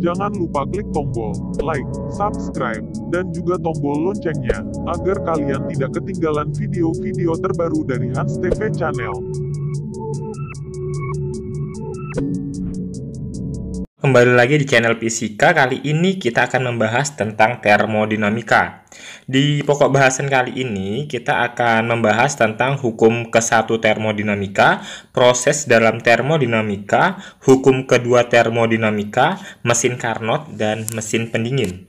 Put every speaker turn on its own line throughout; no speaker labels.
Jangan lupa klik tombol like, subscribe, dan juga tombol loncengnya, agar kalian tidak ketinggalan video-video terbaru dari Hans TV Channel. Kembali lagi di channel Fisika, kali ini kita akan membahas tentang termodinamika. Di pokok bahasan kali ini, kita akan membahas tentang hukum ke-1 termodinamika, proses dalam termodinamika, hukum kedua termodinamika, mesin Carnot, dan mesin pendingin.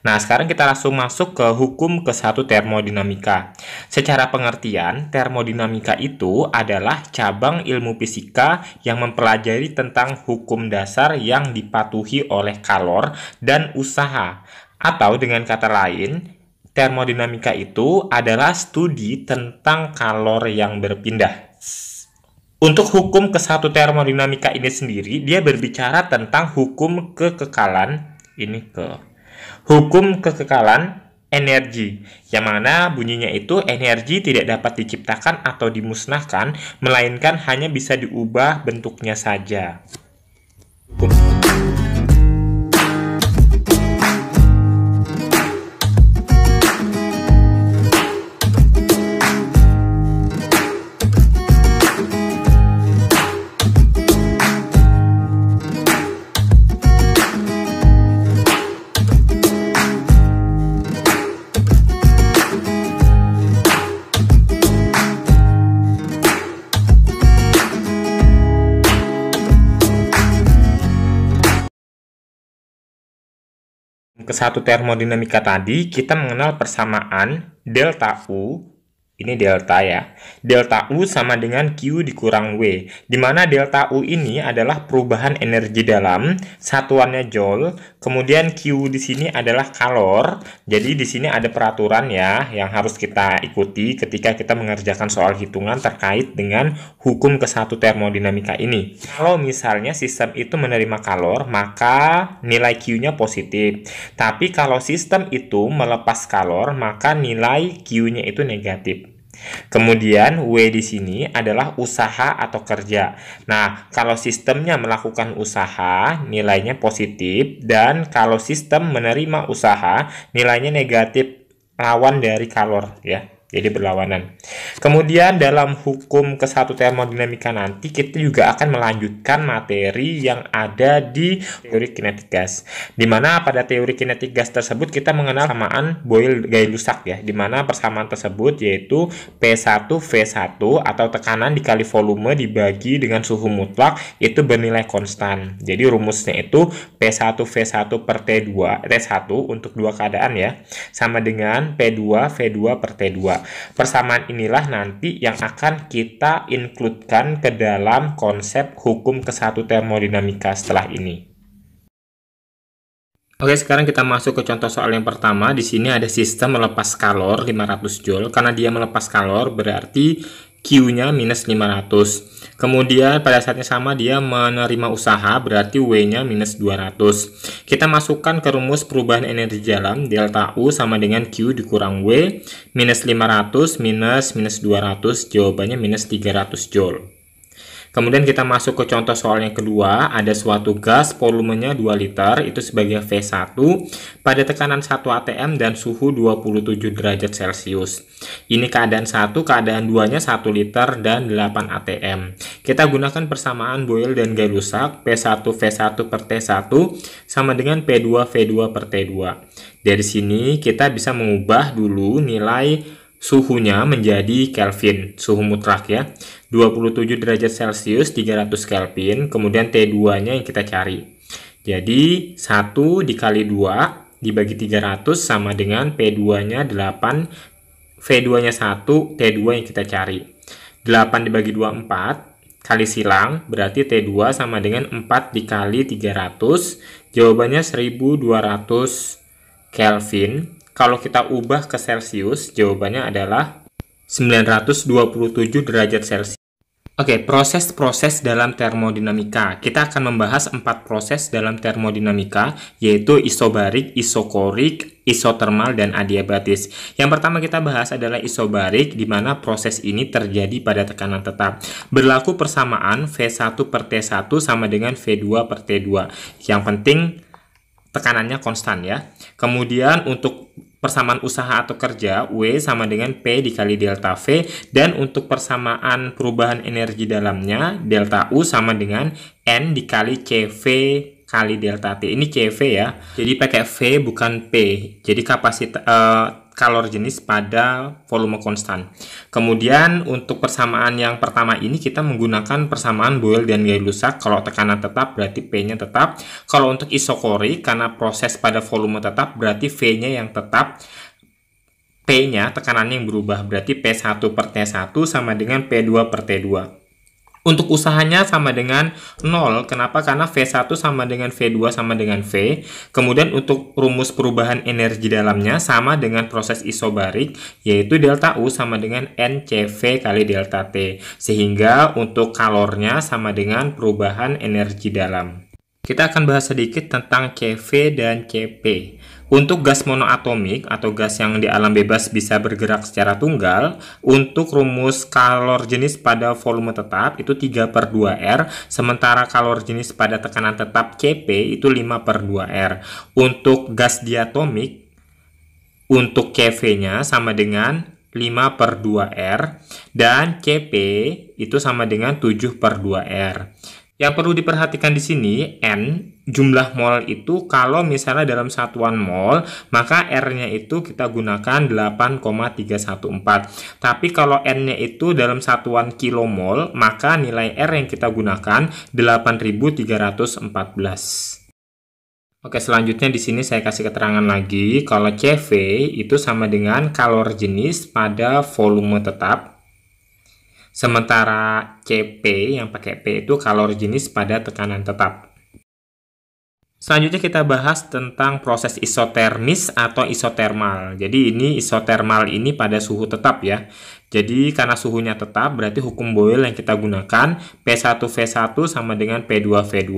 Nah, sekarang kita langsung masuk ke hukum ke satu termodinamika. Secara pengertian, termodinamika itu adalah cabang ilmu fisika yang mempelajari tentang hukum dasar yang dipatuhi oleh kalor dan usaha. Atau dengan kata lain, termodinamika itu adalah studi tentang kalor yang berpindah. Untuk hukum ke satu termodinamika ini sendiri, dia berbicara tentang hukum kekekalan ini ke Hukum kekekalan energi, yang mana bunyinya itu energi tidak dapat diciptakan atau dimusnahkan, melainkan hanya bisa diubah bentuknya saja. Hukum. ke satu termodinamika tadi, kita mengenal persamaan delta U ini delta ya. Delta U sama dengan Q dikurang W, di mana delta U ini adalah perubahan energi dalam, satuannya Joule, kemudian Q di sini adalah kalor, jadi di sini ada peraturan ya yang harus kita ikuti ketika kita mengerjakan soal hitungan terkait dengan hukum ke satu termodinamika ini. Kalau misalnya sistem itu menerima kalor, maka nilai Q-nya positif. Tapi kalau sistem itu melepas kalor, maka nilai Q-nya itu negatif. Kemudian W di sini adalah usaha atau kerja. Nah, kalau sistemnya melakukan usaha, nilainya positif dan kalau sistem menerima usaha, nilainya negatif lawan dari kalor ya. Jadi berlawanan. Kemudian dalam hukum kesatu termodinamika nanti kita juga akan melanjutkan materi yang ada di teori kinetik gas. Di mana pada teori kinetik gas tersebut kita mengenal samaan Boyle gay lusak ya. di mana persamaan tersebut yaitu P1 V1 atau tekanan dikali volume dibagi dengan suhu mutlak itu bernilai konstan. Jadi rumusnya itu P1 V1 per T2 T1 untuk dua keadaan ya sama dengan P2 V2 per T2 Persamaan inilah nanti yang akan kita includekan ke dalam konsep hukum kesatu termodinamika setelah ini. Oke, sekarang kita masuk ke contoh soal yang pertama. Di sini ada sistem melepas kalor 500 Joule. Karena dia melepas kalor, berarti Q-nya minus 500. Kemudian pada saatnya sama dia menerima usaha berarti W-nya minus 200. Kita masukkan ke rumus perubahan energi jalan delta U sama dengan Q dikurang W minus 500 minus minus 200 jawabannya minus 300 Joule. Kemudian kita masuk ke contoh soal yang kedua, ada suatu gas volumenya 2 liter itu sebagai V1 pada tekanan 1 atm dan suhu 27 derajat Celcius. Ini keadaan 1, keadaan 2-nya 1 liter dan 8 atm. Kita gunakan persamaan Boyle dan gay Lussac. P1 V1 per T1 sama dengan P2 V2 per T2. Dari sini kita bisa mengubah dulu nilai suhunya menjadi Kelvin, suhu mutlak ya. 27 derajat Celcius 300 Kelvin, kemudian T2-nya yang kita cari. Jadi 1 dikali 2 dibagi 300 sama dengan P2-nya 8, V2-nya 1, T2 yang kita cari. 8 dibagi 2, 4 kali silang berarti T2 sama dengan 4 dikali 300 jawabannya 1200 Kelvin kalau kita ubah ke Celcius, jawabannya adalah 927 derajat Celcius. Oke, proses-proses dalam termodinamika. Kita akan membahas empat proses dalam termodinamika, yaitu isobarik, isokorik, isotermal, dan adiabatis. Yang pertama kita bahas adalah isobarik, di mana proses ini terjadi pada tekanan tetap. Berlaku persamaan V1 per T1 sama dengan V2 per T2. Yang penting tekanannya konstan ya. Kemudian untuk persamaan usaha atau kerja W sama dengan P dikali delta V dan untuk persamaan perubahan energi dalamnya delta U sama dengan N dikali CV kali delta T. Ini CV ya. Jadi pakai V bukan P. Jadi kapasitas uh, kalor jenis pada volume konstan. Kemudian untuk persamaan yang pertama ini kita menggunakan persamaan Boyle dan gay Lussac. Kalau tekanan tetap berarti P-nya tetap. Kalau untuk isokori karena proses pada volume tetap berarti V-nya yang tetap. P-nya tekanannya yang berubah berarti P1 per T1 sama dengan P2 per T2. Untuk usahanya sama dengan 0. Kenapa? Karena V1 sama dengan V2 sama dengan V. Kemudian untuk rumus perubahan energi dalamnya sama dengan proses isobarik, yaitu delta U sama dengan NCV kali delta T. Sehingga untuk kalornya sama dengan perubahan energi dalam. Kita akan bahas sedikit tentang CV dan CP. Untuk gas monoatomik atau gas yang di alam bebas bisa bergerak secara tunggal, untuk rumus kalor jenis pada volume tetap itu 3 per 2 R, sementara kalor jenis pada tekanan tetap Cp itu 5 per 2 R. Untuk gas diatomik, untuk Cv-nya sama dengan 5 per 2 R, dan Cp itu sama dengan 7 per 2 R. Yang perlu diperhatikan di sini n jumlah mol itu kalau misalnya dalam satuan mol maka r-nya itu kita gunakan 8,314. Tapi kalau n-nya itu dalam satuan kilomol maka nilai r yang kita gunakan 8314. Oke, selanjutnya di sini saya kasih keterangan lagi kalau CV itu sama dengan kalor jenis pada volume tetap Sementara CP yang pakai P itu kalor jenis pada tekanan tetap. Selanjutnya kita bahas tentang proses isotermis atau isotermal. Jadi ini isotermal ini pada suhu tetap ya. Jadi karena suhunya tetap berarti hukum Boyle yang kita gunakan P1V1 sama dengan P2V2.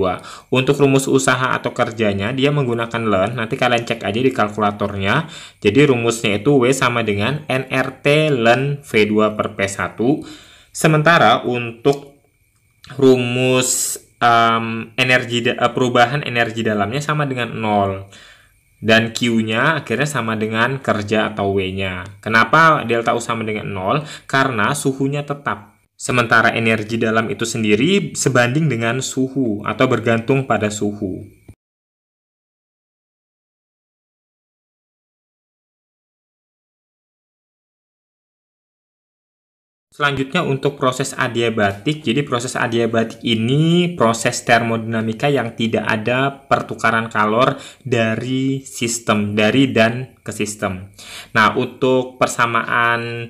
Untuk rumus usaha atau kerjanya dia menggunakan ln. Nanti kalian cek aja di kalkulatornya. Jadi rumusnya itu W sama dengan NRT ln V2 per P1 Sementara untuk rumus um, energi eh, perubahan energi dalamnya sama dengan nol dan Q-nya akhirnya sama dengan kerja atau W-nya. Kenapa delta U sama dengan nol? Karena suhunya tetap. Sementara energi dalam itu sendiri sebanding dengan suhu atau bergantung pada suhu. Selanjutnya untuk proses adiabatik, jadi proses adiabatik ini proses termodinamika yang tidak ada pertukaran kalor dari sistem, dari dan ke sistem. Nah untuk persamaan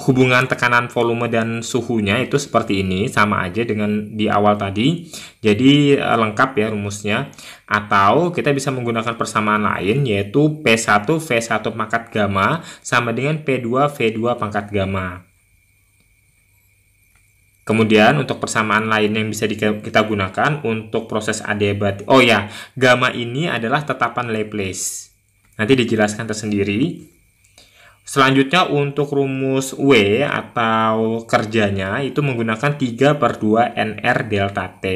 hubungan tekanan volume dan suhunya itu seperti ini sama aja dengan di awal tadi jadi eh, lengkap ya rumusnya atau kita bisa menggunakan persamaan lain yaitu P1 V1 pangkat gamma sama dengan P2 V2 pangkat gamma Kemudian untuk persamaan lain yang bisa kita gunakan untuk proses adiabatik. Oh ya, gamma ini adalah tetapan Laplace. Nanti dijelaskan tersendiri. Selanjutnya untuk rumus W atau kerjanya itu menggunakan 3 per 2 NR delta T.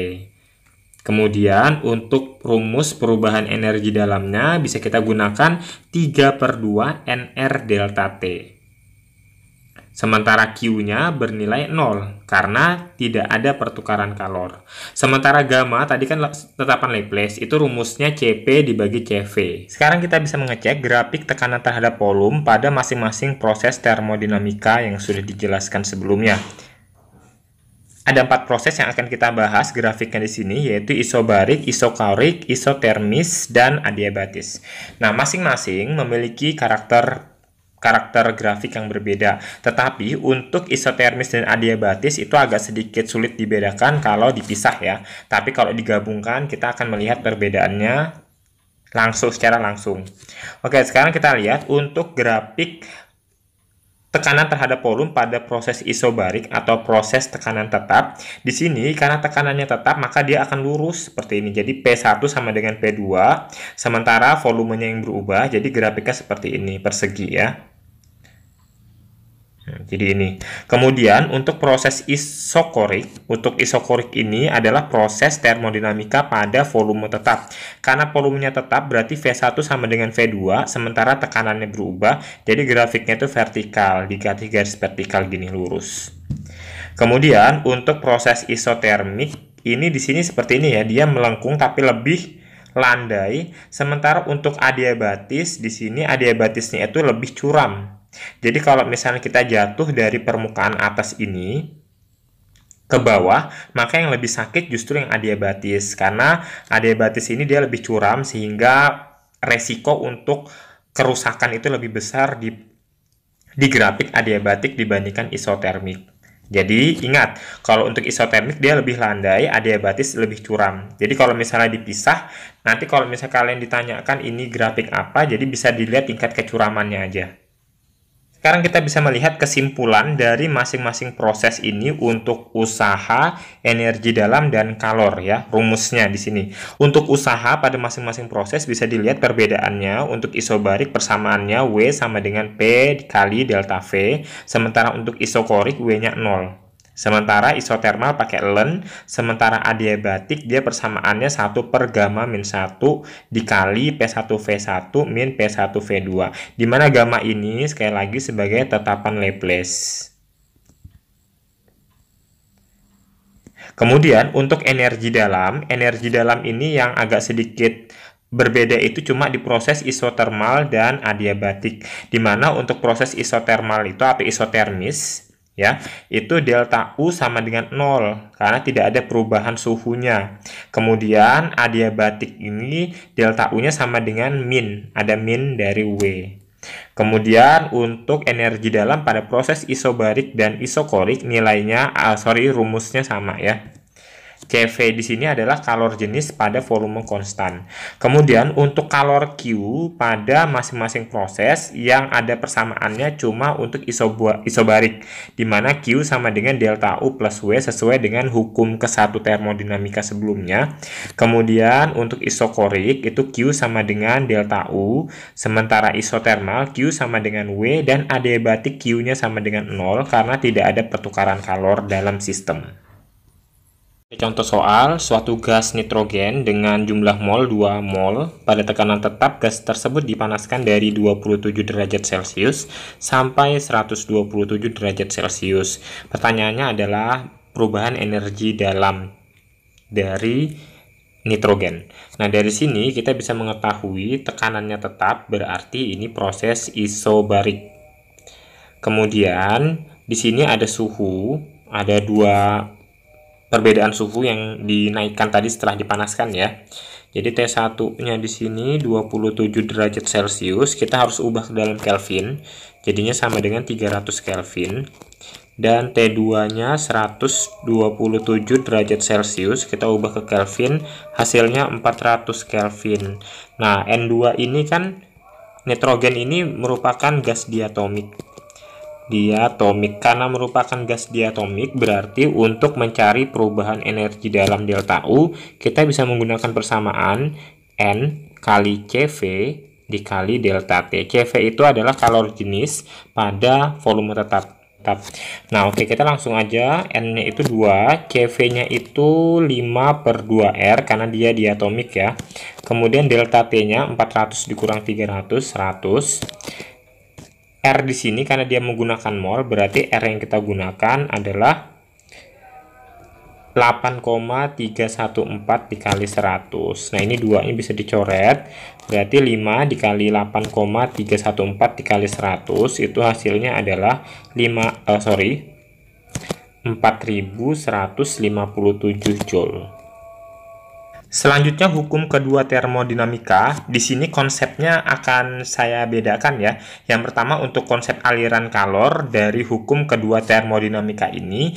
Kemudian untuk rumus perubahan energi dalamnya bisa kita gunakan 3 per 2 NR delta T sementara Q-nya bernilai 0 karena tidak ada pertukaran kalor. Sementara gamma tadi kan tetapan Laplace itu rumusnya CP dibagi CV. Sekarang kita bisa mengecek grafik tekanan terhadap volume pada masing-masing proses termodinamika yang sudah dijelaskan sebelumnya. Ada empat proses yang akan kita bahas grafiknya di sini yaitu isobarik, isokarik, isotermis, dan adiabatis. Nah, masing-masing memiliki karakter karakter grafik yang berbeda. Tetapi untuk isotermis dan adiabatis itu agak sedikit sulit dibedakan kalau dipisah ya. Tapi kalau digabungkan kita akan melihat perbedaannya langsung secara langsung. Oke, sekarang kita lihat untuk grafik tekanan terhadap volume pada proses isobarik atau proses tekanan tetap. Di sini karena tekanannya tetap maka dia akan lurus seperti ini. Jadi P1 sama dengan P2 sementara volumenya yang berubah jadi grafiknya seperti ini persegi ya. Ya, jadi ini. Kemudian untuk proses isokorik, untuk isokorik ini adalah proses termodinamika pada volume tetap. Karena volumenya tetap berarti V1 sama dengan V2, sementara tekanannya berubah, jadi grafiknya itu vertikal, diganti garis vertikal gini lurus. Kemudian untuk proses isotermik, ini di sini seperti ini ya, dia melengkung tapi lebih landai. Sementara untuk adiabatis, di sini adiabatisnya itu lebih curam jadi kalau misalnya kita jatuh dari permukaan atas ini ke bawah, maka yang lebih sakit justru yang adiabatis karena adiabatis ini dia lebih curam sehingga resiko untuk kerusakan itu lebih besar di di grafik adiabatik dibandingkan isotermik. Jadi ingat, kalau untuk isotermik dia lebih landai, adiabatis lebih curam. Jadi kalau misalnya dipisah, nanti kalau misalnya kalian ditanyakan ini grafik apa, jadi bisa dilihat tingkat kecuramannya aja. Sekarang kita bisa melihat kesimpulan dari masing-masing proses ini untuk usaha, energi dalam, dan kalor ya, rumusnya di sini. Untuk usaha pada masing-masing proses bisa dilihat perbedaannya untuk isobarik persamaannya W sama dengan P dikali delta V, sementara untuk isokorik W-nya 0. Sementara isotermal pakai len, sementara adiabatik dia persamaannya 1 per gamma min 1 dikali P1V1 min P1V2. Dimana gamma ini sekali lagi sebagai tetapan Laplace. Kemudian untuk energi dalam, energi dalam ini yang agak sedikit berbeda itu cuma di proses isotermal dan adiabatik. Dimana untuk proses isotermal itu atau isotermis, ya itu delta U sama dengan nol karena tidak ada perubahan suhunya kemudian adiabatik ini delta U nya sama dengan min ada min dari W kemudian untuk energi dalam pada proses isobarik dan isokorik nilainya uh, sorry rumusnya sama ya CV di sini adalah kalor jenis pada volume konstan. Kemudian untuk kalor Q pada masing-masing proses yang ada persamaannya cuma untuk isobarik, di mana Q sama dengan delta U plus W sesuai dengan hukum ke satu termodinamika sebelumnya. Kemudian untuk isokorik itu Q sama dengan delta U, sementara isotermal Q sama dengan W dan adiabatik Q-nya sama dengan 0 karena tidak ada pertukaran kalor dalam sistem. Contoh soal, suatu gas nitrogen dengan jumlah mol 2 mol pada tekanan tetap gas tersebut dipanaskan dari 27 derajat Celcius sampai 127 derajat Celcius. Pertanyaannya adalah perubahan energi dalam dari nitrogen. Nah, dari sini kita bisa mengetahui tekanannya tetap berarti ini proses isobarik. Kemudian di sini ada suhu, ada dua perbedaan suhu yang dinaikkan tadi setelah dipanaskan ya. Jadi T1-nya di sini 27 derajat Celcius, kita harus ubah ke dalam Kelvin. Jadinya sama dengan 300 Kelvin. Dan T2-nya 127 derajat Celcius, kita ubah ke Kelvin, hasilnya 400 Kelvin. Nah, N2 ini kan nitrogen ini merupakan gas diatomik diatomik. Karena merupakan gas diatomik, berarti untuk mencari perubahan energi dalam delta U, kita bisa menggunakan persamaan N kali CV dikali delta T. CV itu adalah kalor jenis pada volume tetap. Nah, oke kita langsung aja N-nya itu 2, CV-nya itu 5 per 2R karena dia diatomik ya. Kemudian delta T-nya 400 dikurang 300, 100. R di sini karena dia menggunakan mol berarti R yang kita gunakan adalah 8,314 dikali 100 nah ini dua ini bisa dicoret berarti 5 dikali 8,314 dikali 100 itu hasilnya adalah 5 uh, eh, sorry 4157 joule Selanjutnya hukum kedua termodinamika, di sini konsepnya akan saya bedakan ya. Yang pertama untuk konsep aliran kalor dari hukum kedua termodinamika ini,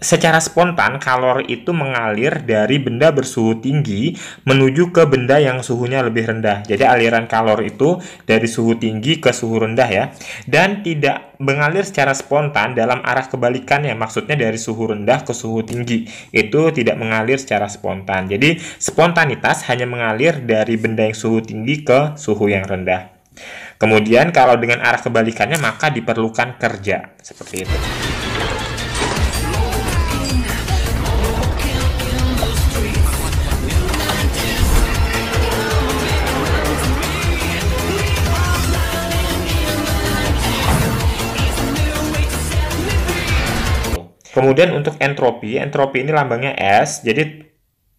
Secara spontan, kalor itu mengalir dari benda bersuhu tinggi menuju ke benda yang suhunya lebih rendah. Jadi aliran kalor itu dari suhu tinggi ke suhu rendah ya. Dan tidak mengalir secara spontan dalam arah kebalikannya, maksudnya dari suhu rendah ke suhu tinggi. Itu tidak mengalir secara spontan. Jadi spontanitas hanya mengalir dari benda yang suhu tinggi ke suhu yang rendah. Kemudian kalau dengan arah kebalikannya maka diperlukan kerja. Seperti itu. Kemudian untuk entropi, entropi ini lambangnya S. Jadi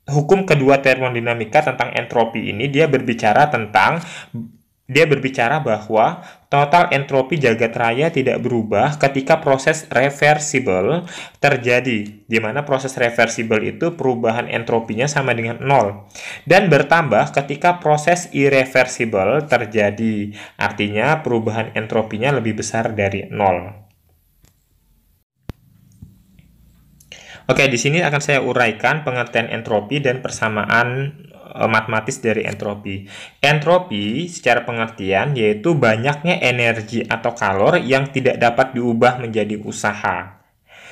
hukum kedua termodinamika tentang entropi ini dia berbicara tentang dia berbicara bahwa total entropi jagat raya tidak berubah ketika proses reversible terjadi, di mana proses reversible itu perubahan entropinya sama dengan nol, dan bertambah ketika proses irreversible terjadi, artinya perubahan entropinya lebih besar dari nol. Oke, di sini akan saya uraikan pengertian entropi dan persamaan e, matematis dari entropi. Entropi secara pengertian yaitu banyaknya energi atau kalor yang tidak dapat diubah menjadi usaha.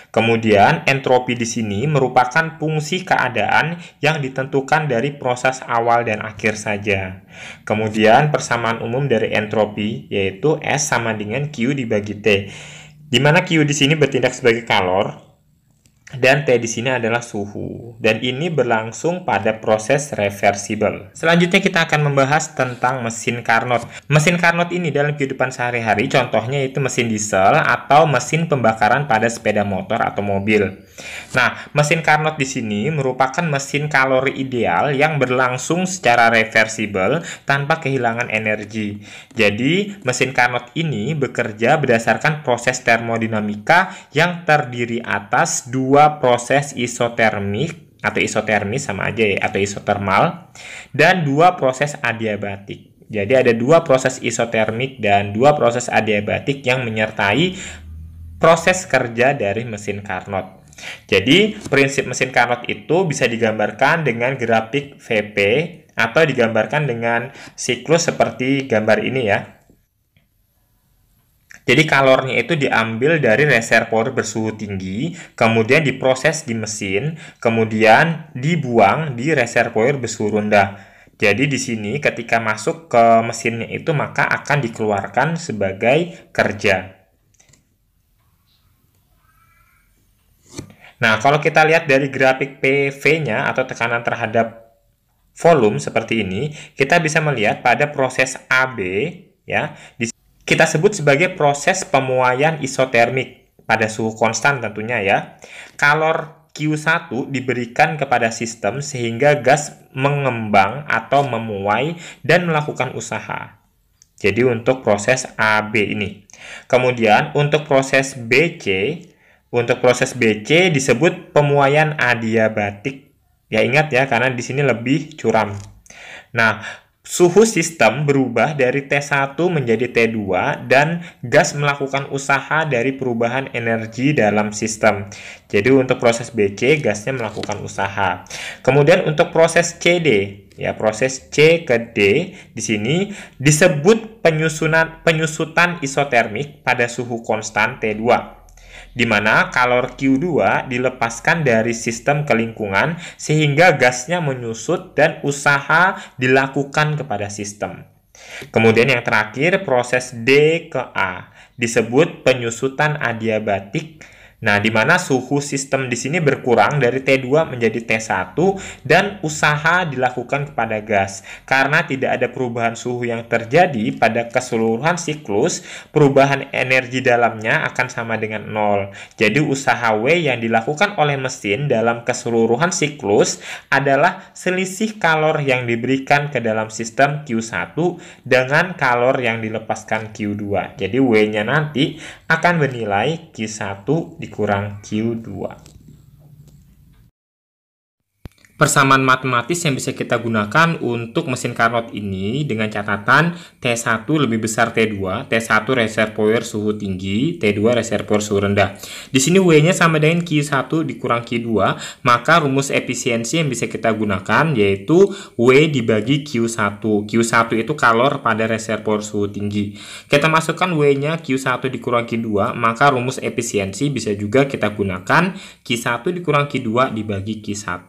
Kemudian, entropi di sini merupakan fungsi keadaan yang ditentukan dari proses awal dan akhir saja. Kemudian, persamaan umum dari entropi yaitu S sama dengan Q dibagi T. Di mana Q di sini bertindak sebagai kalor, dan T di sini adalah suhu. Dan ini berlangsung pada proses reversible. Selanjutnya kita akan membahas tentang mesin Carnot. Mesin Carnot ini dalam kehidupan sehari-hari contohnya itu mesin diesel atau mesin pembakaran pada sepeda motor atau mobil. Nah, mesin Carnot di sini merupakan mesin kalori ideal yang berlangsung secara reversible tanpa kehilangan energi. Jadi, mesin Carnot ini bekerja berdasarkan proses termodinamika yang terdiri atas dua dua proses isotermik atau isotermis sama aja ya atau isotermal dan dua proses adiabatik. Jadi ada dua proses isotermik dan dua proses adiabatik yang menyertai proses kerja dari mesin Carnot. Jadi prinsip mesin Carnot itu bisa digambarkan dengan grafik VP atau digambarkan dengan siklus seperti gambar ini ya. Jadi kalornya itu diambil dari reservoir bersuhu tinggi, kemudian diproses di mesin, kemudian dibuang di reservoir bersuhu rendah. Jadi di sini ketika masuk ke mesinnya itu maka akan dikeluarkan sebagai kerja. Nah, kalau kita lihat dari grafik PV-nya atau tekanan terhadap volume seperti ini, kita bisa melihat pada proses AB ya. Di kita sebut sebagai proses pemuaian isotermik pada suhu konstan tentunya ya. Kalor Q1 diberikan kepada sistem sehingga gas mengembang atau memuai dan melakukan usaha. Jadi untuk proses AB ini. Kemudian untuk proses BC, untuk proses BC disebut pemuaian adiabatik. Ya ingat ya karena di sini lebih curam. Nah, suhu sistem berubah dari T1 menjadi T2 dan gas melakukan usaha dari perubahan energi dalam sistem. Jadi untuk proses BC gasnya melakukan usaha. Kemudian untuk proses CD ya proses C ke D di sini disebut penyusunan penyusutan isotermik pada suhu konstan T2 di mana kalor Q2 dilepaskan dari sistem ke lingkungan sehingga gasnya menyusut dan usaha dilakukan kepada sistem. Kemudian yang terakhir proses D ke A disebut penyusutan adiabatik Nah, di mana suhu sistem di sini berkurang dari T2 menjadi T1 dan usaha dilakukan kepada gas. Karena tidak ada perubahan suhu yang terjadi pada keseluruhan siklus, perubahan energi dalamnya akan sama dengan nol. Jadi, usaha W yang dilakukan oleh mesin dalam keseluruhan siklus adalah selisih kalor yang diberikan ke dalam sistem Q1 dengan kalor yang dilepaskan Q2. Jadi, W-nya nanti akan bernilai Q1 di dikurang q dua persamaan matematis yang bisa kita gunakan untuk mesin Carnot ini dengan catatan T1 lebih besar T2, T1 reservoir suhu tinggi, T2 reservoir suhu rendah. Di sini W-nya sama dengan Q1 dikurang Q2, maka rumus efisiensi yang bisa kita gunakan yaitu W dibagi Q1. Q1 itu kalor pada reservoir suhu tinggi. Kita masukkan W-nya Q1 dikurang Q2, maka rumus efisiensi bisa juga kita gunakan Q1 dikurang Q2 dibagi Q1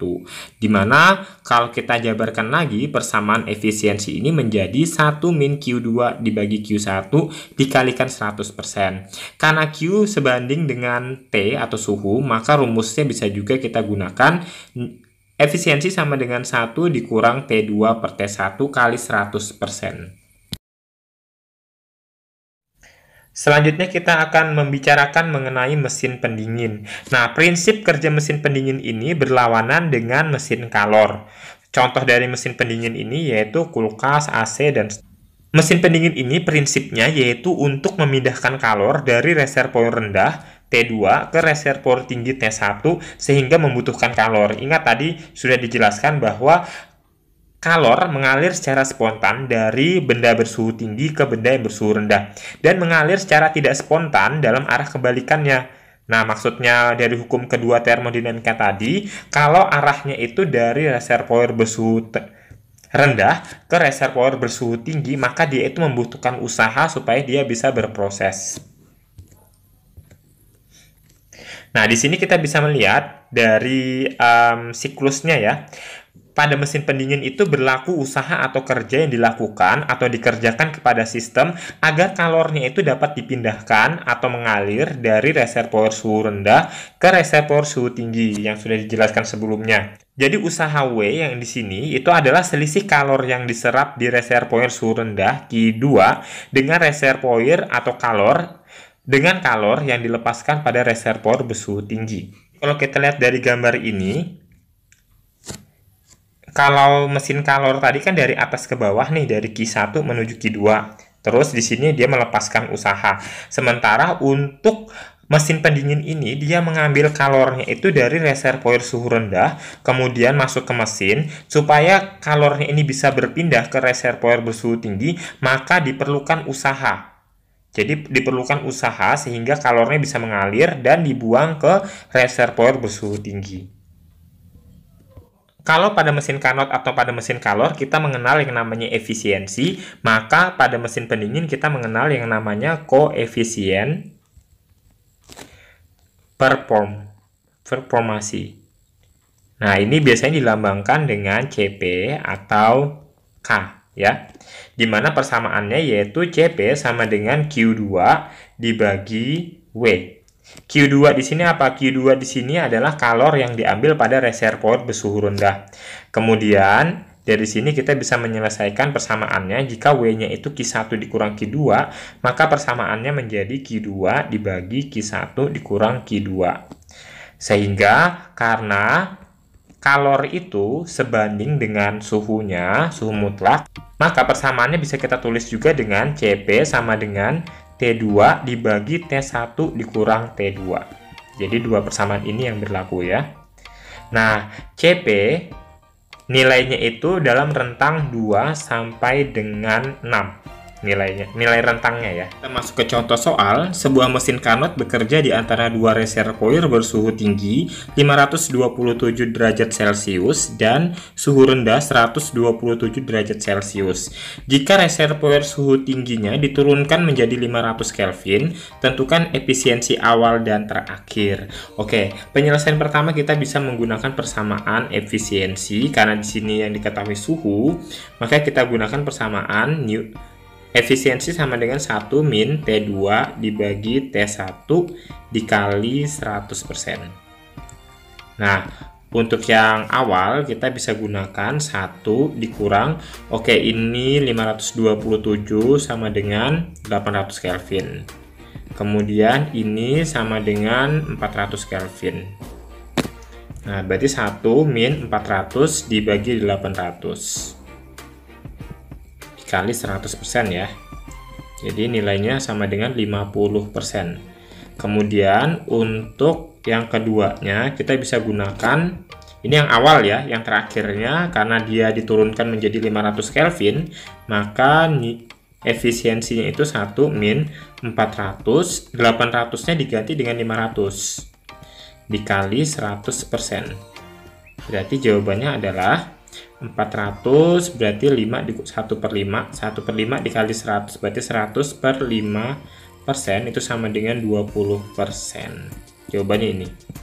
di mana kalau kita jabarkan lagi persamaan efisiensi ini menjadi 1 min Q2 dibagi Q1 dikalikan 100%. Karena Q sebanding dengan T atau suhu, maka rumusnya bisa juga kita gunakan efisiensi sama dengan 1 dikurang T2 per T1 kali 100%. Selanjutnya kita akan membicarakan mengenai mesin pendingin. Nah, prinsip kerja mesin pendingin ini berlawanan dengan mesin kalor. Contoh dari mesin pendingin ini yaitu kulkas, AC, dan Mesin pendingin ini prinsipnya yaitu untuk memindahkan kalor dari reservoir rendah T2 ke reservoir tinggi T1 sehingga membutuhkan kalor. Ingat tadi sudah dijelaskan bahwa Kalor mengalir secara spontan dari benda bersuhu tinggi ke benda yang bersuhu rendah dan mengalir secara tidak spontan dalam arah kebalikannya. Nah, maksudnya dari hukum kedua termodinamika tadi, kalau arahnya itu dari reservoir bersuhu rendah ke reservoir bersuhu tinggi, maka dia itu membutuhkan usaha supaya dia bisa berproses. Nah, di sini kita bisa melihat dari um, siklusnya ya pada mesin pendingin itu berlaku usaha atau kerja yang dilakukan atau dikerjakan kepada sistem agar kalornya itu dapat dipindahkan atau mengalir dari reservoir suhu rendah ke reservoir suhu tinggi yang sudah dijelaskan sebelumnya. Jadi usaha W yang di sini itu adalah selisih kalor yang diserap di reservoir suhu rendah Q2 dengan reservoir atau kalor dengan kalor yang dilepaskan pada reservoir bersuhu tinggi. Kalau kita lihat dari gambar ini, kalau mesin kalor tadi kan dari atas ke bawah nih dari Q1 menuju Q2 terus di sini dia melepaskan usaha sementara untuk mesin pendingin ini dia mengambil kalornya itu dari reservoir suhu rendah kemudian masuk ke mesin supaya kalornya ini bisa berpindah ke reservoir bersuhu tinggi maka diperlukan usaha jadi diperlukan usaha sehingga kalornya bisa mengalir dan dibuang ke reservoir bersuhu tinggi kalau pada mesin kanot atau pada mesin kalor kita mengenal yang namanya efisiensi, maka pada mesin pendingin kita mengenal yang namanya koefisien perform performasi. Nah, ini biasanya dilambangkan dengan CP atau K ya. Di mana persamaannya yaitu CP sama dengan Q2 dibagi W. Q2 di sini apa? Q2 di sini adalah kalor yang diambil pada reservoir bersuhu rendah. Kemudian dari sini kita bisa menyelesaikan persamaannya jika W-nya itu Q1 dikurang Q2, maka persamaannya menjadi Q2 dibagi Q1 dikurang Q2. Sehingga karena kalor itu sebanding dengan suhunya, suhu mutlak, maka persamaannya bisa kita tulis juga dengan CP sama dengan T2 dibagi T1 dikurang T2. Jadi dua persamaan ini yang berlaku ya. Nah, CP nilainya itu dalam rentang 2 sampai dengan 6 nilainya, nilai rentangnya ya. Kita Masuk ke contoh soal, sebuah mesin kanot bekerja di antara dua reservoir bersuhu tinggi 527 derajat Celcius dan suhu rendah 127 derajat Celcius. Jika reservoir suhu tingginya diturunkan menjadi 500 Kelvin, tentukan efisiensi awal dan terakhir. Oke, penyelesaian pertama kita bisa menggunakan persamaan efisiensi karena di sini yang diketahui suhu, maka kita gunakan persamaan new Efisiensi sama dengan 1 min T2 dibagi T1 dikali 100%. Nah, untuk yang awal kita bisa gunakan 1 dikurang, oke okay, ini 527 sama dengan 800 Kelvin. Kemudian ini sama dengan 400 Kelvin. Nah, berarti 1 min 400 dibagi 800 kali 100% ya. Jadi nilainya sama dengan 50%. Kemudian untuk yang keduanya kita bisa gunakan ini yang awal ya, yang terakhirnya karena dia diturunkan menjadi 500 Kelvin, maka efisiensinya itu 1 min 400, 800-nya diganti dengan 500 dikali 100%. Berarti jawabannya adalah 400 berarti 5 di 1 per 5 1 per 5 dikali 100 berarti 100 per 5 persen itu sama dengan 20 persen jawabannya ini